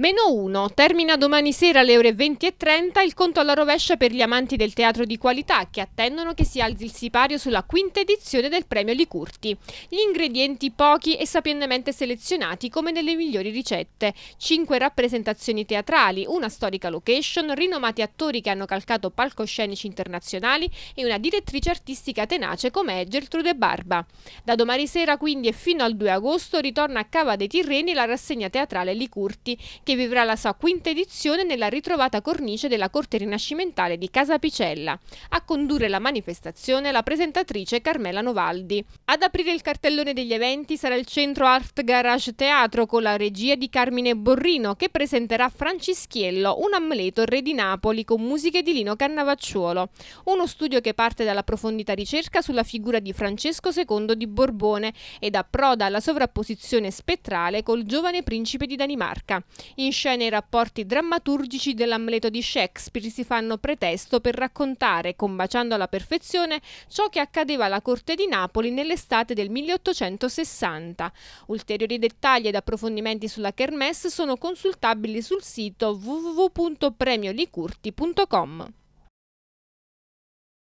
Meno 1. Termina domani sera alle ore 20.30 il conto alla rovescia per gli amanti del teatro di qualità che attendono che si alzi il sipario sulla quinta edizione del premio Licurti. Gli ingredienti pochi e sapientemente selezionati come nelle migliori ricette. Cinque rappresentazioni teatrali, una storica location, rinomati attori che hanno calcato palcoscenici internazionali e una direttrice artistica tenace come Gertrude Barba. Da domani sera quindi e fino al 2 agosto ritorna a Cava dei Tirreni la rassegna teatrale Licurti che vivrà la sua quinta edizione nella ritrovata cornice della corte rinascimentale di Casa Picella. A condurre la manifestazione la presentatrice Carmela Novaldi. Ad aprire il cartellone degli eventi sarà il Centro Art Garage Teatro con la regia di Carmine Borrino che presenterà Francischiello, un Amleto re di Napoli con musiche di Lino Cannavacciuolo. Uno studio che parte dalla dall'approfondita ricerca sulla figura di Francesco II di Borbone ed approda alla sovrapposizione spettrale col giovane principe di Danimarca. In scena i rapporti drammaturgici dell'Amleto di Shakespeare si fanno pretesto per raccontare, combaciando alla perfezione, ciò che accadeva alla corte di Napoli nell'estate del 1860. Ulteriori dettagli ed approfondimenti sulla Kermesse sono consultabili sul sito www.premiolicurti.com.